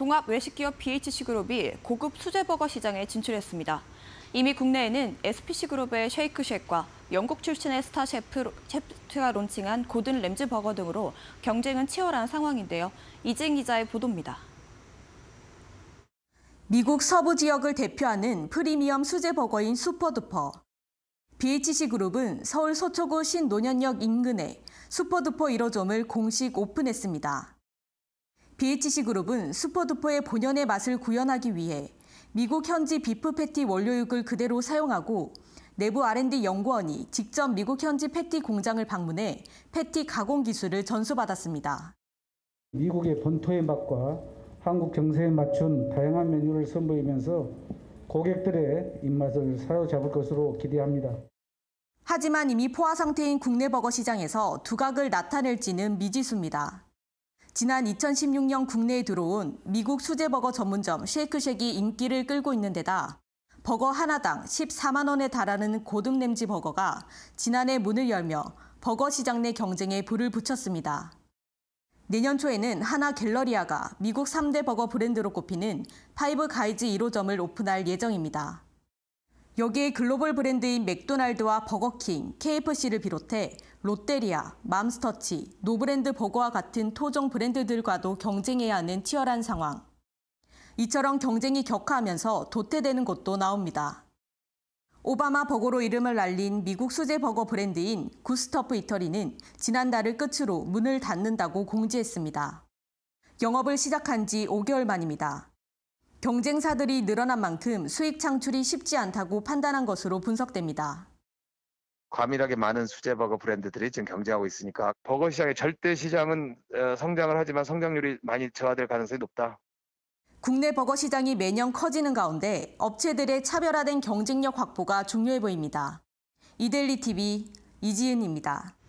종합 외식기업 BHC그룹이 고급 수제버거 시장에 진출했습니다. 이미 국내에는 SPC그룹의 쉐이크쉑과 영국 출신의 스타 셰프, 셰프가 론칭한 고든 램즈 버거 등으로 경쟁은 치열한 상황인데요. 이진 기자의 보도입니다. 미국 서부 지역을 대표하는 프리미엄 수제 버거인 슈퍼두퍼. BHC 그룹은 서울 서초구 신논현역 인근에 슈퍼두퍼 1호점을 공식 오픈했습니다. BHC 그룹은 슈퍼두퍼의 본연의 맛을 구현하기 위해 미국 현지 비프 패티 원료육을 그대로 사용하고 내부 R&D 연구원이 직접 미국 현지 패티 공장을 방문해 패티 가공 기술을 전수받았습니다. 미국의 본토의 맛과 한국 정세에 맞춘 다양한 메뉴를 선보이면서 고객들의 입맛을 사로잡을 것으로 기대합니다. 하지만 이미 포화 상태인 국내 버거 시장에서 두각을 나타낼지는 미지수입니다. 지난 2016년 국내에 들어온 미국 수제버거 전문점 쉐이크쉑이 인기를 끌고 있는 데다 버거 하나당 14만 원에 달하는 고등 냄지 버거가 지난해 문을 열며 버거 시장 내 경쟁에 불을 붙였습니다. 내년 초에는 하나 갤러리아가 미국 3대 버거 브랜드로 꼽히는 파이브 가이즈 1호점을 오픈할 예정입니다. 여기에 글로벌 브랜드인 맥도날드와 버거킹, KFC를 비롯해 롯데리아, 맘스터치, 노브랜드 버거와 같은 토종 브랜드들과도 경쟁해야 하는 치열한 상황. 이처럼 경쟁이 격화하면서 도태되는 곳도 나옵니다. 오바마 버거로 이름을 날린 미국 수제 버거 브랜드인 구스터프 이터리는 지난달을 끝으로 문을 닫는다고 공지했습니다. 영업을 시작한 지 5개월 만입니다. 경쟁사들이 늘어난 만큼 수익 창출이 쉽지 않다고 판단한 것으로 분석됩니다. 과밀하게 많은 수제 버거 브랜드들이 지금 경쟁하고 있으니까 버거 시장의 절대 시장은 어, 성장을 하지만 성장률이 많이 저하될 가능성이 높다. 국내 버거 시장이 매년 커지는 가운데 업체들의 차별화된 경쟁력 확보가 중요해 보입니다. 이델리 TV 이지은입니다.